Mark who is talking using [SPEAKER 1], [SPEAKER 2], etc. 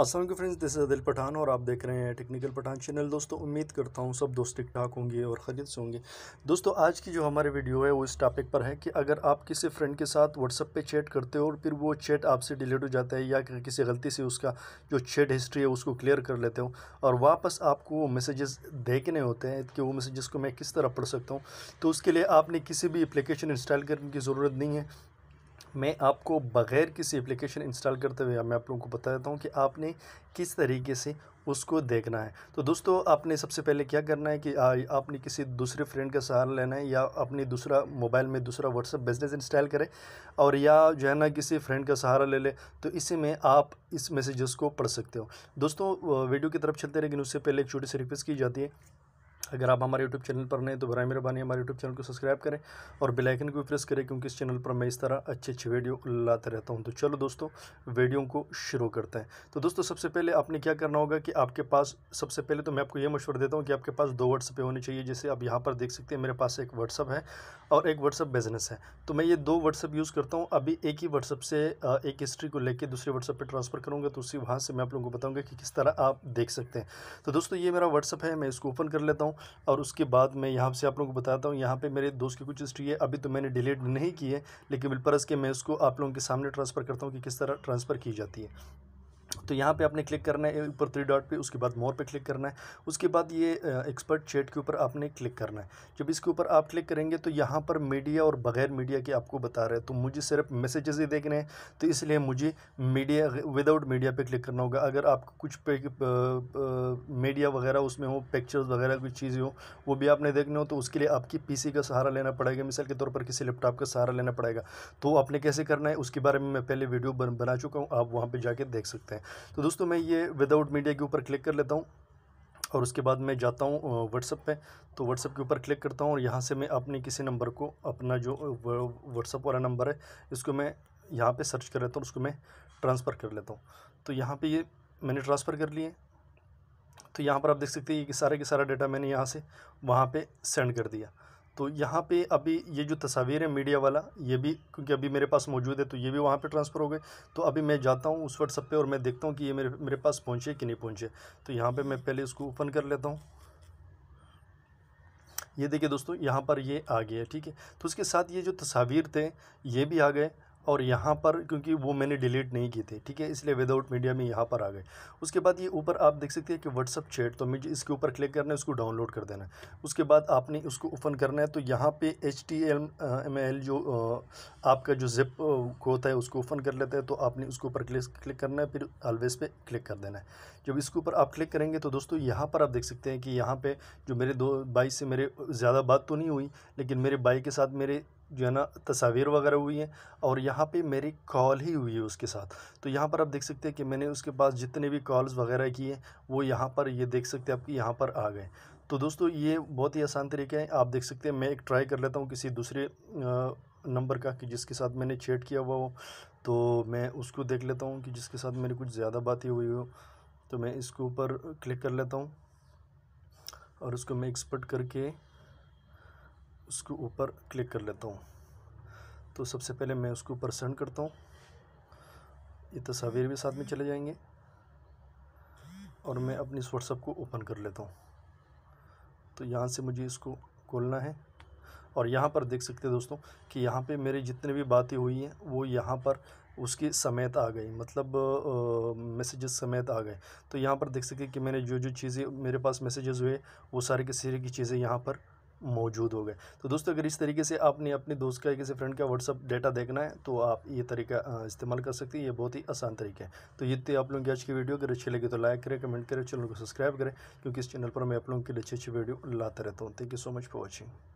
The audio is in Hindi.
[SPEAKER 1] असलम फ्रेंड्स दिस अदिल पठान और आप देख रहे हैं टेक्निकल पठान चैनल दोस्तों उम्मीद करता हूँ सब दोस्त ठीक ठाक होंगे और खरीद से होंगे दोस्तों आज की जो हमारी वीडियो है वो इस टॉपिक पर है कि अगर आप किसी फ्रेंड के साथ व्हाट्सअप पे चैट करते हो और फिर वो चैट आपसे डिलीट हो जाता है या किसी गलती से उसका जो चैट हिस्ट्री है उसको क्लियर कर लेते हो और वापस आपको वो मैसेजेस देखने होते हैं कि वो मैसेजेस को मैं किस तरह पढ़ सकता हूँ तो उसके लिए आपने किसी भी अप्लीकेशन इंस्टॉल करने की ज़रूरत नहीं है मैं आपको बग़ैर किसी एप्लीकेशन इंस्टॉल करते हुए मैं आप लोगों को बता देता हूँ कि आपने किस तरीके से उसको देखना है तो दोस्तों आपने सबसे पहले क्या करना है कि आ, आपने किसी दूसरे फ्रेंड का सहारा लेना है या अपने दूसरा मोबाइल में दूसरा व्हाट्सअप बिजनेस इंस्टॉल करें और या जो है ना किसी फ्रेंड का सहारा ले ले तो इसी में आप इस मैसेजेस को पढ़ सकते हो दोस्तों वीडियो की तरफ चलते लेकिन उससे पहले एक छोटी सी रिक्वेस्ट की जाती है अगर आप हमारे यूट्यूब चैनल पर नए तो बरए मेहरबानी हमारे यूट्यूब चैनल को सब्सक्राइब करें और बेल आइकन को भी प्रेस करें क्योंकि इस चैनल पर मैं इस तरह अच्छी अच्छी वीडियो लाते रहता हूं तो चलो दोस्तों वीडियो को शुरू करते हैं तो दोस्तों सबसे पहले आपने क्या करना होगा कि आपके पास सबसे पहले तो मैं आपको ये मशवर देता हूँ कि आपके पास दो व्हाट्सअप होने चाहिए जैसे आप यहाँ पर देख सकते हैं मेरे पास एक व्हाट्सअप है और एक व्हाट्सअप बिजनेस है तो मैं ये दो व्हाट्सअप यूज़ करता हूँ अभी एक ही व्हाट्सअप से एक हिस्ट्री को लेकर दूसरे व्हाट्सअप पर ट्रांसफ़र करूँगा तो उसी वहाँ से मैं आप लोगों को बताऊँगा कि किस तरह आप देख सकते हैं तो दोस्तों ये मेरा व्हाट्सअप है मैं इसको ओपन कर लेता हूँ हूँ और उसके बाद मैं यहाँ से आप लोगों को बताता हूँ यहाँ पे मेरे दोस्त की कुछ हिस्ट्री है अभी तो मैंने डिलीट नहीं की है लेकिन बिलपरस के मैं उसको आप लोगों के सामने ट्रांसफ़र करता हूँ कि किस तरह ट्रांसफ़र की जाती है तो यहाँ पे आपने क्लिक करना है ऊपर थ्री डॉट पे उसके बाद मोर पे क्लिक करना है उसके बाद ये एक्सपर्ट चैट के ऊपर आपने क्लिक करना है जब इसके ऊपर आप क्लिक करेंगे तो यहाँ पर मीडिया और बगैर मीडिया के आपको बता रहे हैं तो मुझे सिर्फ मैसेजेस ही देखने हैं तो इसलिए मुझे मीडिया विदाउट मीडिया पर क्लिक करना होगा अगर आपको कुछ पे, मीडिया वगैरह उसमें हो पिक्चर्स वगैरह कुछ चीज़ें हो वो भी आपने देखने हो तो उसके लिए आपकी पी का सहारा लेना पड़ेगा मिसाल के तौर पर किसी लैपटॉप का सहारा लेना पड़ेगा तो आपने कैसे करना है उसके बारे में मैं पहले वीडियो बना चुका हूँ आप वहाँ पर जाके देख सकते हैं तो दोस्तों मैं ये विदाउट मीडिया के ऊपर क्लिक कर लेता हूँ और उसके बाद मैं जाता हूँ व्हाट्सअप पे तो व्हाट्सअप के ऊपर क्लिक करता हूँ और यहाँ से मैं अपने किसी नंबर को अपना जो व्हाट्सअप वाला नंबर है इसको मैं यहाँ पर सर्च कर लेता हूँ उसको मैं ट्रांसफ़र कर लेता हूँ तो यहाँ पर ये मैंने ट्रांसफ़र कर लिए तो यहाँ पर आप देख सकते हैं कि सारे के सारा डेटा मैंने यहाँ से वहाँ पर सेंड कर दिया तो यहाँ पे अभी ये जो तस्वीर है मीडिया वाला ये भी क्योंकि अभी मेरे पास मौजूद है तो ये भी वहाँ पे ट्रांसफ़र हो गए तो अभी मैं जाता हूँ उस व्हाट्सअप पे और मैं देखता हूँ कि ये मेरे मेरे पास पहुँचे कि नहीं पहुँचे तो यहाँ पे मैं पहले इसको ओपन कर लेता हूँ ये देखिए दोस्तों यहाँ पर ये आ गया ठीक है तो उसके साथ ये जो तस्वीर थे ये भी आ गए और यहाँ पर क्योंकि वो मैंने डिलीट नहीं की थी ठीक है इसलिए विदाउट मीडिया में यहाँ पर आ गए उसके बाद ये ऊपर आप देख सकते हैं कि व्हाट्सअप चैट तो मुझे इसके ऊपर क्लिक करना है उसको डाउनलोड कर देना है उसके बाद आपने उसको ओपन करना है तो यहाँ पे H T M M L जो आपका जो जिप होता है उसको ओपन कर लेता है तो आपने उसके ऊपर क्लिक करना है फिर ऑलवेज़ पे क्लिक कर देना है जब इसके ऊपर आप क्लिक करेंगे तो दोस्तों यहाँ पर आप देख सकते हैं कि यहाँ पर जो मेरे दो भाई से मेरे ज़्यादा बात तो नहीं हुई लेकिन मेरे भाई के साथ मेरे जो है ना तस्वीर वगैरह हुई है और यहाँ पे मेरी कॉल ही हुई है उसके साथ तो यहाँ पर आप देख सकते हैं कि मैंने उसके पास जितने भी कॉल्स वगैरह किए वो यहाँ पर ये यह देख सकते हैं आपकी यहाँ पर आ गए तो दोस्तों ये बहुत ही आसान तरीका है आप देख सकते हैं मैं एक ट्राई कर लेता हूँ किसी दूसरे नंबर का कि जिसके साथ मैंने चेट किया हुआ हो तो मैं उसको देख लेता हूँ कि जिसके साथ मेरी कुछ ज़्यादा बातें हुई हो तो मैं इसके ऊपर क्लिक कर लेता हूँ और उसको मैं एक्सपर्ट करके उसके ऊपर क्लिक कर लेता हूँ तो सबसे पहले मैं उसके ऊपर सेंड करता हूँ ये तस्वीर भी साथ में चले जाएंगे और मैं अपनी इस व्हाट्सअप को ओपन कर लेता हूँ तो यहाँ से मुझे इसको खोलना है और यहाँ पर देख सकते हैं दोस्तों कि यहाँ पे मेरे जितने भी बातें हुई हैं वो यहाँ पर उसके समेत आ गई मतलब मैसेजेस समेत आ गए तो यहाँ पर देख सकते कि मैंने जो जो चीज़ें मेरे पास मैसेजेस हुए वो सारे के सीरे की चीज़ें यहाँ पर मौजूद हो गए तो दोस्तों अगर इस तरीके से आपने अपने दोस्त का किसी फ्रेंड का व्हाट्सअप डेटा देखना है तो आप ये तरीका इस्तेमाल कर सकते हैं ये बहुत ही आसान तरीका है तो ये आप लोगों की आज की वीडियो अगर अच्छी लगी तो लाइक करें कमेंट करें चैनल को सब्सक्राइब करें क्योंकि इस चैनल पर मैं आप लोगों के लिए अच्छी अच्छी वीडियो लाता रहता हूँ thank you so much for watching